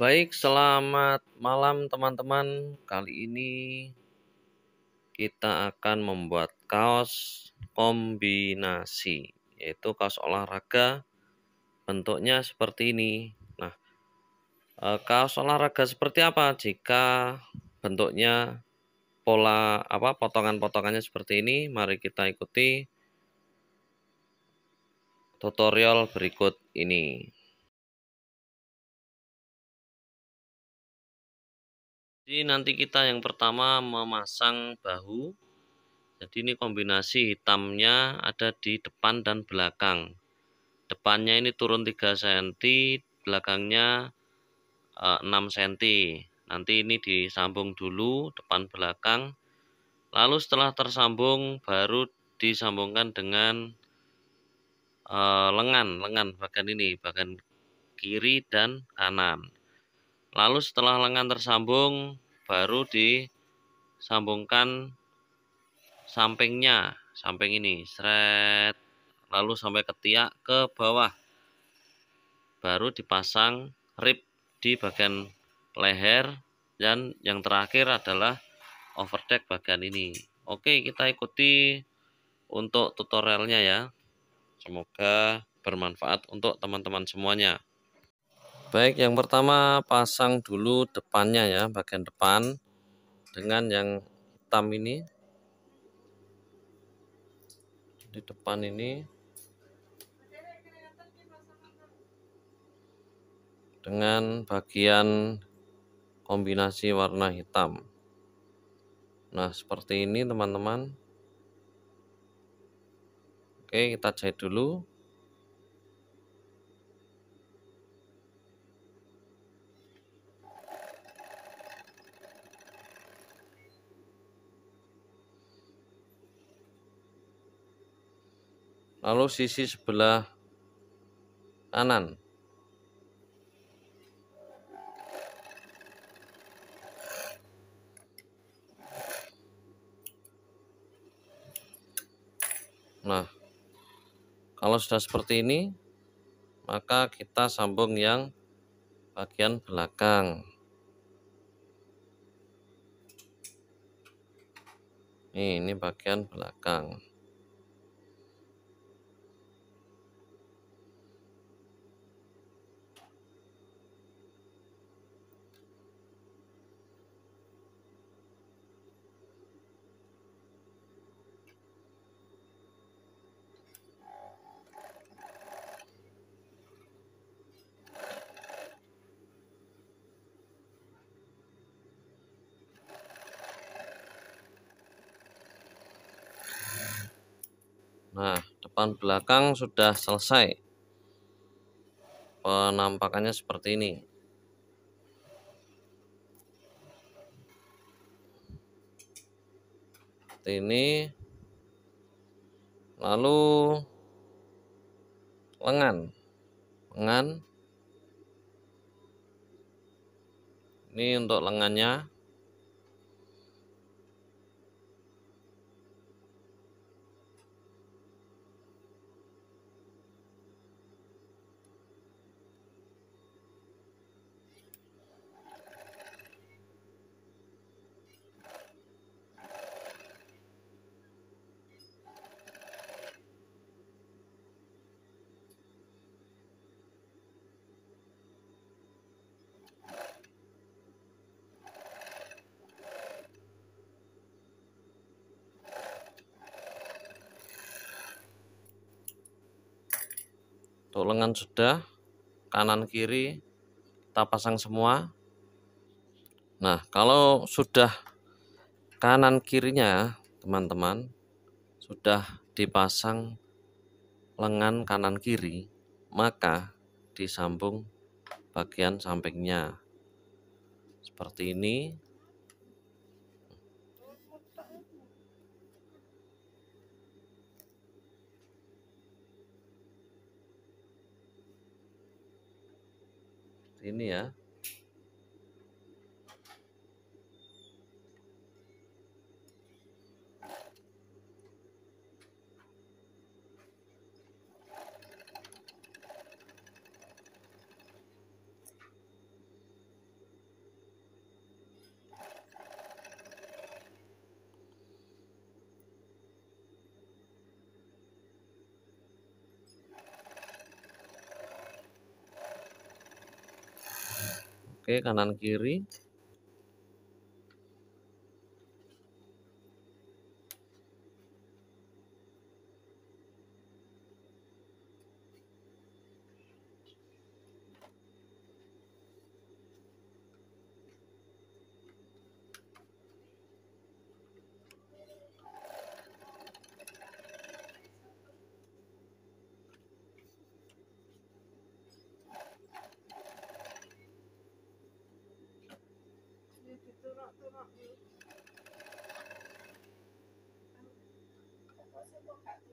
Baik, selamat malam teman-teman. Kali ini kita akan membuat kaos kombinasi, yaitu kaos olahraga bentuknya seperti ini. Nah, eh, kaos olahraga seperti apa jika bentuknya pola apa potongan-potongannya seperti ini. Mari kita ikuti tutorial berikut ini. Jadi nanti kita yang pertama memasang bahu. Jadi ini kombinasi hitamnya ada di depan dan belakang. Depannya ini turun 3 cm, belakangnya 6 eh, cm. Nanti ini disambung dulu depan belakang. Lalu setelah tersambung baru disambungkan dengan uh, lengan, lengan bagian ini, bagian kiri dan kanan. Lalu setelah lengan tersambung baru disambungkan sampingnya, samping ini, seret lalu sampai ketiak ke bawah. Baru dipasang rib di bagian leher dan yang terakhir adalah overdeck bagian ini oke kita ikuti untuk tutorialnya ya semoga bermanfaat untuk teman-teman semuanya baik yang pertama pasang dulu depannya ya bagian depan dengan yang hitam ini di depan ini dengan bagian kombinasi warna hitam nah seperti ini teman-teman oke kita jahit dulu lalu sisi sebelah kanan Kalau sudah seperti ini, maka kita sambung yang bagian belakang. ini bagian belakang. Nah, depan belakang sudah selesai. Penampakannya seperti ini. Seperti ini. Lalu lengan. Lengan. Ini untuk lengannya. untuk lengan sudah kanan kiri kita pasang semua nah kalau sudah kanan kirinya teman-teman sudah dipasang lengan kanan kiri maka disambung bagian sampingnya seperti ini ini ya Oke, kanan kiri. not, Toma, toma. Vamos at.